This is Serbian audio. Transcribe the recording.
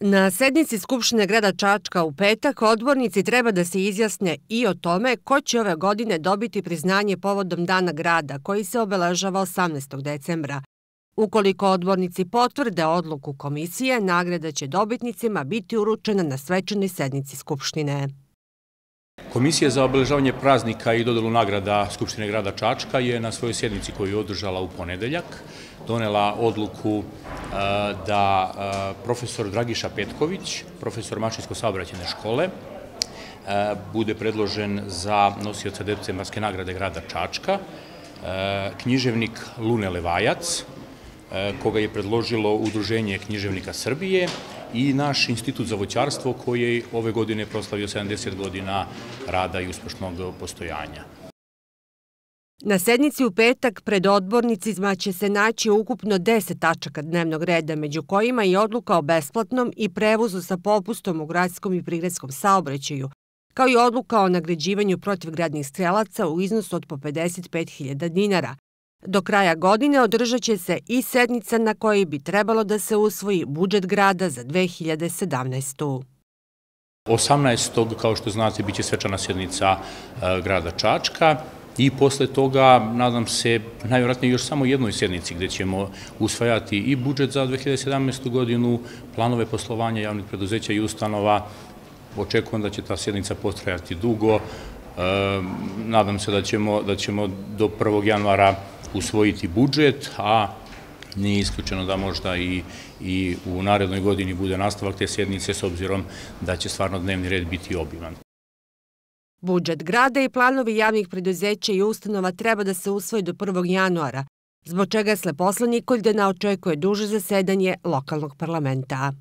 Na sednici Skupštine grada Čačka u petak odbornici treba da se izjasne i o tome ko će ove godine dobiti priznanje povodom Dana grada koji se obeležava 18. decembra. Ukoliko odbornici potvrde odluku komisije, nagrada će dobitnicima biti uručena na svečanoj sednici Skupštine. Komisija za obeležavanje praznika i dodelu nagrada Skupštine grada Čačka je na svojoj sjednici koju je održala u ponedeljak donela odluku da profesor Dragiša Petković, profesor Mašinsko-saobraćene škole, bude predložen za nosioca decembarske nagrade grada Čačka, književnik Lune Levajac, koga je predložilo Udruženje književnika Srbije i naš Institut za voćarstvo koji je ove godine proslavio 70 godina rada i uspešnog postojanja. Na sednici u petak pred odbornicima će se naći ukupno 10 tačaka dnevnog reda, među kojima i odluka o besplatnom i prevozu sa popustom u gradskom i prigradskom saobraćaju, kao i odluka o nagrađivanju protivgradnih strelaca u iznosu od po 55.000 dinara. Do kraja godine održat će se i sednica na kojoj bi trebalo da se usvoji budžet grada za 2017. 18. kao što znate biće svečana sjednica e, grada Čačka i posle toga, nadam se, najvratnije još samo jednoj sednici gde ćemo usvajati i budžet za 2017. godinu, planove poslovanja javnih preduzeća i ustanova. Očekujem da će ta sednica potrajati dugo. E, nadam se da ćemo, da ćemo do 1. januara usvojiti budžet, a nije isključeno da možda i, i u narednoj godini bude nastavak te sednice s obzirom da će stvarno dnevni red biti obiman. Budžet grada i planovi javnih preduzeća i ustanova treba da se usvoji do 1. januara, zbog čega sleposla Nikoljena očekuje duže zasedanje lokalnog parlamenta.